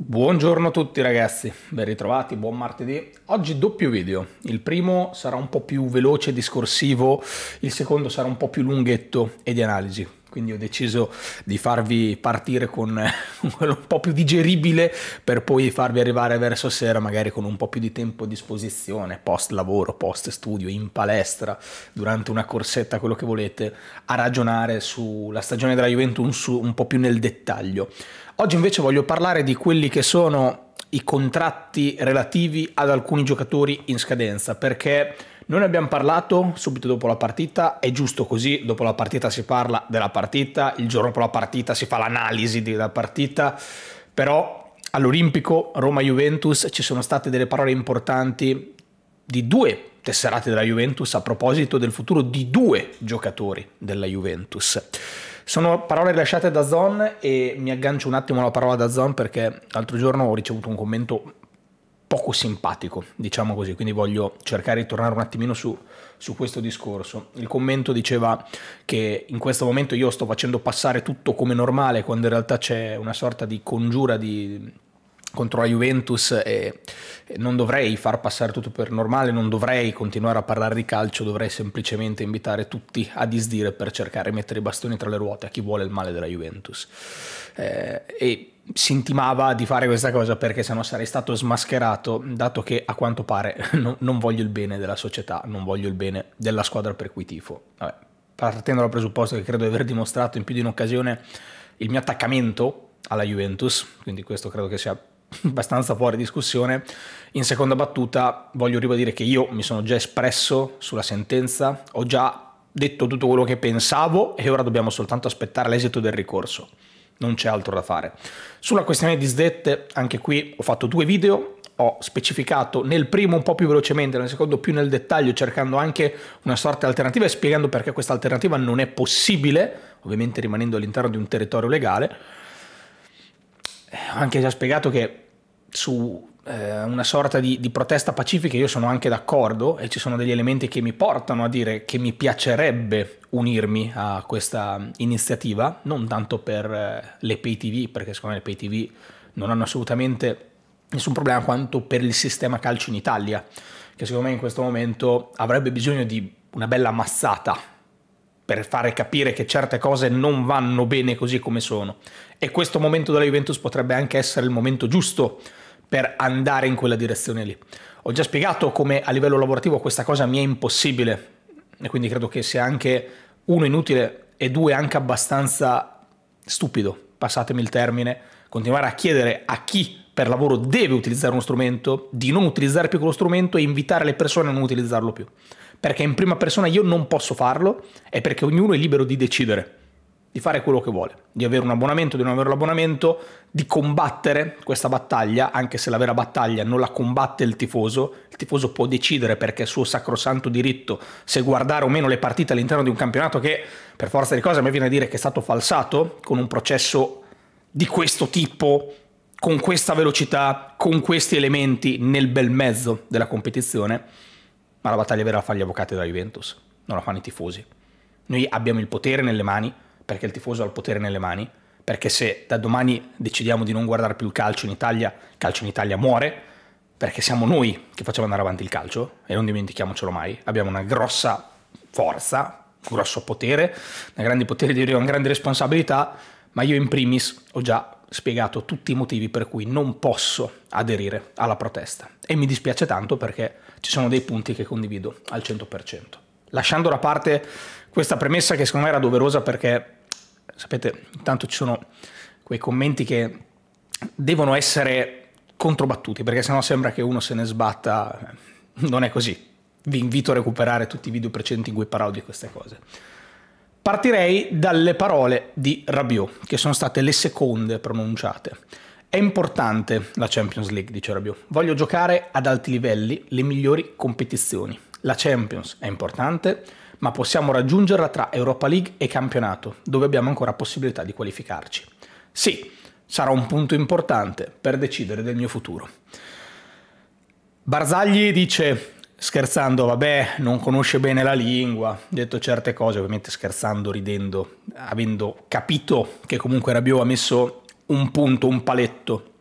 Buongiorno a tutti ragazzi, ben ritrovati, buon martedì. Oggi doppio video, il primo sarà un po' più veloce e discorsivo, il secondo sarà un po' più lunghetto e di analisi quindi ho deciso di farvi partire eh, con quello un po' più digeribile per poi farvi arrivare verso sera magari con un po' più di tempo a disposizione, post lavoro, post studio, in palestra, durante una corsetta, quello che volete, a ragionare sulla stagione della Juventus un po' più nel dettaglio. Oggi invece voglio parlare di quelli che sono i contratti relativi ad alcuni giocatori in scadenza, perché noi ne abbiamo parlato subito dopo la partita, è giusto così, dopo la partita si parla della partita, il giorno dopo la partita si fa l'analisi della partita, però all'Olimpico Roma-Juventus ci sono state delle parole importanti di due tesserate della Juventus a proposito del futuro di due giocatori della Juventus. Sono parole rilasciate da Zon e mi aggancio un attimo alla parola da Zon perché l'altro giorno ho ricevuto un commento poco simpatico, diciamo così, quindi voglio cercare di tornare un attimino su, su, questo discorso. Il commento diceva che in questo momento io sto facendo passare tutto come normale quando in realtà c'è una sorta di congiura di contro la Juventus e non dovrei far passare tutto per normale, non dovrei continuare a parlare di calcio, dovrei semplicemente invitare tutti a disdire per cercare di mettere i bastoni tra le ruote a chi vuole il male della Juventus. Eh, e si intimava di fare questa cosa perché sennò sarei stato smascherato, dato che a quanto pare no, non voglio il bene della società, non voglio il bene della squadra per cui tifo. Vabbè, partendo dal presupposto che credo di aver dimostrato in più di un'occasione il mio attaccamento alla Juventus, quindi questo credo che sia abbastanza fuori discussione. In seconda battuta voglio ribadire che io mi sono già espresso sulla sentenza, ho già detto tutto quello che pensavo e ora dobbiamo soltanto aspettare l'esito del ricorso. Non c'è altro da fare. Sulla questione di sdette, anche qui ho fatto due video, ho specificato nel primo un po' più velocemente, nel secondo più nel dettaglio, cercando anche una sorta alternativa e spiegando perché questa alternativa non è possibile, ovviamente rimanendo all'interno di un territorio legale. Eh, ho anche già spiegato che su eh, una sorta di, di, protesta pacifica io sono anche d'accordo e ci sono degli elementi che mi portano a dire che mi piacerebbe unirmi a questa iniziativa, non tanto per eh, le pay TV, perché secondo me le pay TV non hanno assolutamente nessun problema, quanto per il sistema calcio in Italia, che secondo me in questo momento avrebbe bisogno di una bella ammazzata per fare capire che certe cose non vanno bene così come sono e questo momento della Juventus potrebbe anche essere il momento giusto per andare in quella direzione lì. Ho già spiegato come a livello lavorativo questa cosa mi è impossibile e quindi credo che sia anche uno inutile e due anche abbastanza stupido, passatemi il termine, continuare a chiedere a chi per lavoro deve utilizzare uno strumento di non utilizzare più quello strumento e invitare le persone a non utilizzarlo più. Perché in prima persona io non posso farlo e perché ognuno è libero di decidere di fare quello che vuole, di avere un abbonamento, di non avere l'abbonamento, di combattere questa battaglia, anche se la vera battaglia non la combatte il tifoso, il tifoso può decidere perché è suo sacrosanto diritto se guardare o meno le partite all'interno di un campionato che per forza di cose a me viene a dire che è stato falsato con un processo di questo tipo con questa velocità, con questi elementi nel bel mezzo della competizione, ma la battaglia vera la fanno gli avvocati della Juventus, non la fanno i tifosi. Noi abbiamo il potere nelle mani perché il tifoso ha il potere nelle mani, perché se da domani decidiamo di non guardare più il calcio in Italia, il calcio in Italia muore, perché siamo noi che facciamo andare avanti il calcio e non dimentichiamocelo mai, abbiamo una grossa forza, un grosso potere, un grande potere di una grande responsabilità, ma io in primis ho già spiegato tutti i motivi per cui non posso aderire alla protesta e mi dispiace tanto perché ci sono dei punti che condivido al 100%. Lasciando da parte questa premessa che secondo me era doverosa perché sapete, intanto ci sono quei commenti che devono essere controbattuti, perché sennò sembra che uno se ne sbatta, non è così. Vi invito a recuperare tutti i video precedenti in cui parlavo di queste cose. Partirei dalle parole di Rabiot, che sono state le seconde pronunciate. È importante la Champions League, dice Rabiot. Voglio giocare ad alti livelli le migliori competizioni. La Champions è importante, ma possiamo raggiungerla tra Europa League e campionato, dove abbiamo ancora possibilità di qualificarci. Sì, sarà un punto importante per decidere del mio futuro. Barzagli dice, scherzando, vabbè, non conosce bene la lingua, detto certe cose, ovviamente scherzando, ridendo, avendo capito che comunque Rabiot ha messo un punto, un paletto.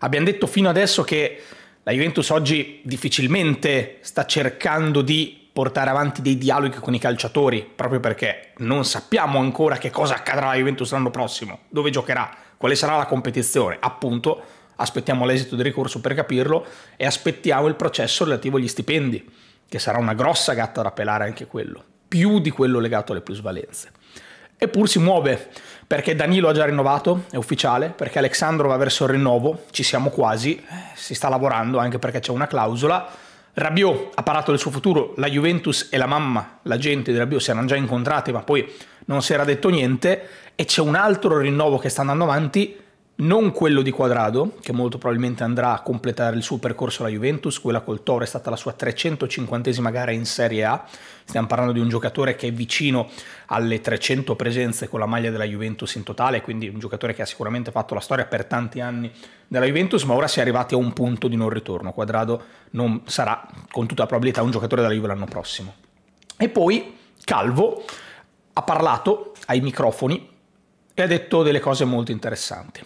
Abbiamo detto fino adesso che la Juventus oggi difficilmente sta cercando di portare avanti dei dialoghi con i calciatori, proprio perché non sappiamo ancora che cosa accadrà alla Juventus l'anno prossimo, dove giocherà, quale sarà la competizione. Appunto, aspettiamo l'esito del ricorso per capirlo e aspettiamo il processo relativo agli stipendi, che sarà una grossa gatta da pelare anche quello, più di quello legato alle plusvalenze. Eppur si muove, perché Danilo ha già rinnovato, è ufficiale, perché Alexandro va verso il rinnovo, ci siamo quasi, si sta lavorando anche perché c'è una clausola Rabiot ha parlato del suo futuro, la Juventus e la mamma, la gente di Rabiot si erano già incontrati, ma poi non si era detto niente e c'è un altro rinnovo che sta andando avanti non quello di Quadrado, che molto probabilmente andrà a completare il suo percorso alla Juventus, quella col Toro è stata la sua 350esima gara in Serie A, stiamo parlando di un giocatore che è vicino alle 300 presenze con la maglia della Juventus in totale, quindi un giocatore che ha sicuramente fatto la storia per tanti anni della Juventus, ma ora si è arrivati a un punto di non ritorno, Quadrado non sarà con tutta probabilità un giocatore della Juve l'anno prossimo. E poi Calvo ha parlato ai microfoni e ha detto delle cose molto interessanti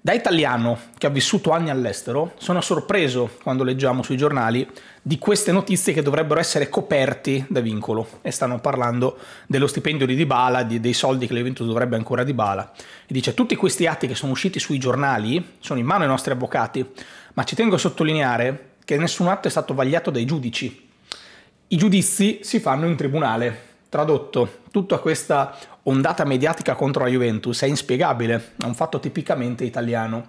da italiano che ha vissuto anni all'estero, sono sorpreso quando leggiamo sui giornali di queste notizie che dovrebbero essere coperti da vincolo e stanno parlando dello stipendio di Dybala, di, dei soldi che l'evento dovrebbe ancora Dybala. E dice tutti questi atti che sono usciti sui giornali sono in mano ai nostri avvocati, ma ci tengo a sottolineare che nessun atto è stato vagliato dai giudici. I giudizi si fanno in tribunale. Tradotto, tutta questa ondata mediatica contro la Juventus è inspiegabile, è un fatto tipicamente italiano.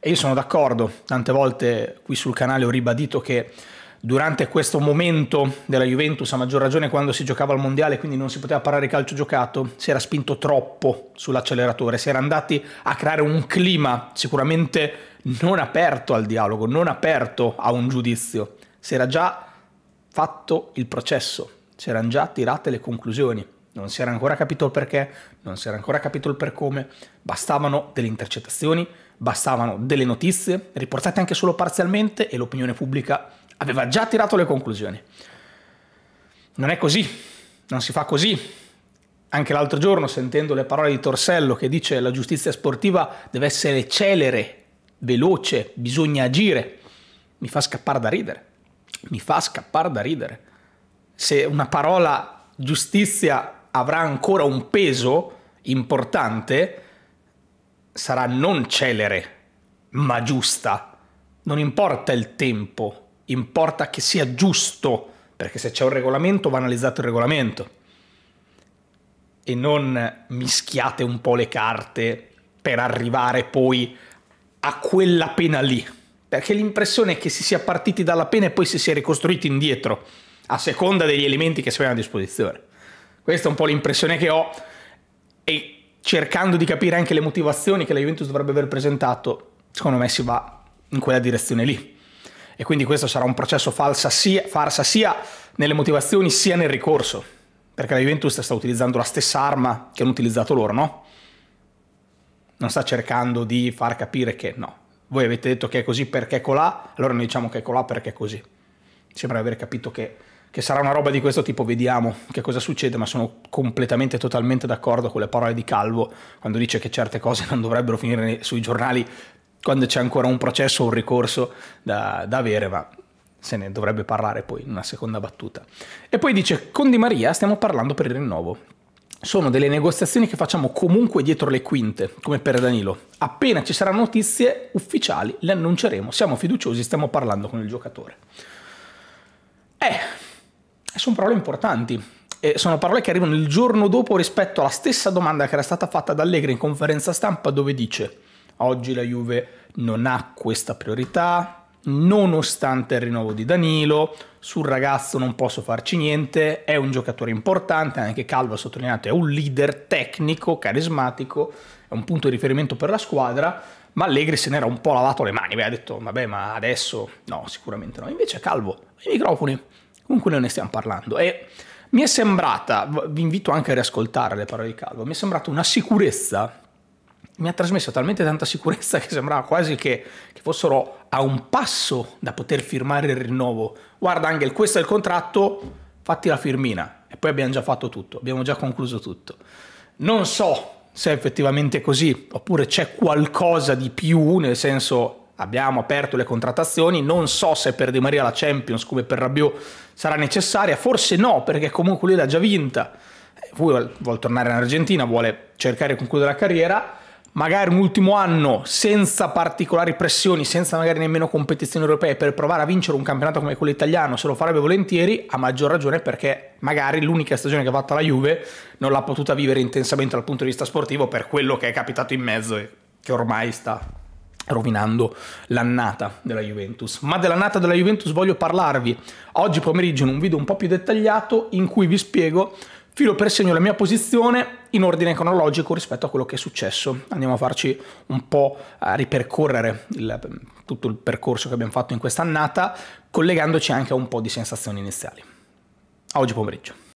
E io sono d'accordo, tante volte qui sul canale ho ribadito che durante questo momento della Juventus, a maggior ragione quando si giocava al mondiale, quindi non si poteva parlare di calcio giocato, si era spinto troppo sull'acceleratore, si era andati a creare un clima sicuramente non aperto al dialogo, non aperto a un giudizio, si era già fatto il processo, si erano già tirate le conclusioni non si era ancora capito il perché, non si era ancora capito il per come, bastavano delle intercettazioni, bastavano delle notizie, riportate anche solo parzialmente e l'opinione pubblica aveva già tirato le conclusioni. Non è così, non si fa così. Anche l'altro giorno, sentendo le parole di Torsello che dice che la giustizia sportiva deve essere celere, veloce, bisogna agire, mi fa scappare da ridere. Mi fa scappare da ridere. Se una parola giustizia avrà ancora un peso importante sarà non celere, ma giusta. Non importa il tempo, importa che sia giusto, perché se c'è un regolamento va analizzato il regolamento. E non mischiate un po' le carte per arrivare poi a quella pena lì. Perché l'impressione è che si sia partiti dalla pena e poi si sia ricostruiti indietro, a seconda degli elementi che si avevano a disposizione. Questa è un po' l'impressione che ho e cercando di capire anche le motivazioni che la Juventus dovrebbe aver presentato, secondo me si va in quella direzione lì. E quindi questo sarà un processo falsa sia, farsa sia nelle motivazioni sia nel ricorso, perché la Juventus sta utilizzando la stessa arma che hanno utilizzato loro, no? Non sta cercando di far capire che no. Voi avete detto che è così perché è colà, allora noi diciamo che è colà perché è così. Sembra aver capito che che sarà una roba di questo tipo, vediamo che cosa succede, ma sono completamente, totalmente d'accordo con le parole di Calvo quando dice che certe cose non dovrebbero finire sui giornali quando c'è ancora un processo o un ricorso da, da avere, ma se ne dovrebbe parlare poi in una seconda battuta. E poi dice, con Di Maria stiamo parlando per il rinnovo. Sono delle negoziazioni che facciamo comunque dietro le quinte, come per Danilo. Appena ci saranno notizie ufficiali le annunceremo, siamo fiduciosi, stiamo parlando con il giocatore. Eh, sono parole importanti. E sono parole che arrivano il giorno dopo rispetto alla stessa domanda che era stata fatta da Allegri in conferenza stampa dove dice oggi la Juve non ha questa priorità, nonostante il rinnovo di Danilo, sul ragazzo non posso farci niente, è un giocatore importante, anche Calvo ha sottolineato, è un leader tecnico, carismatico, è un punto di riferimento per la squadra, ma Allegri se n'era un po' lavato le mani, aveva detto vabbè ma adesso no, sicuramente no, invece Calvo, i microfoni Comunque noi ne stiamo parlando e mi è sembrata, vi invito anche a riascoltare le parole di Calvo, mi è sembrata una sicurezza, mi ha trasmesso talmente tanta sicurezza che sembrava quasi che, che fossero a un passo da poter firmare il rinnovo. Guarda Angel, questo è il contratto, fatti la firmina e poi abbiamo già fatto tutto, abbiamo già concluso tutto. Non so se è effettivamente così oppure c'è qualcosa di più, nel senso abbiamo aperto le contrattazioni, non so se per Di Maria la Champions come per Rabiot sarà necessaria, forse no perché comunque lui l'ha già vinta, eh, lui vuole tornare in Argentina, vuole cercare di concludere la carriera, magari un ultimo anno senza particolari pressioni, senza magari nemmeno competizioni europee per provare a vincere un campionato come quello italiano, se lo farebbe volentieri, a maggior ragione perché magari l'unica stagione che ha fatto la Juve non l'ha potuta vivere intensamente dal punto di vista sportivo per quello che è capitato in mezzo e che ormai sta rovinando l'annata della Juventus. Ma dell'annata della Juventus voglio parlarvi oggi pomeriggio in un video un po' più dettagliato in cui vi spiego filo per segno la mia posizione in ordine cronologico rispetto a quello che è successo. Andiamo a farci un po' a ripercorrere il, tutto il percorso che abbiamo fatto in quest'annata, collegandoci anche a un po' di sensazioni iniziali. A oggi pomeriggio.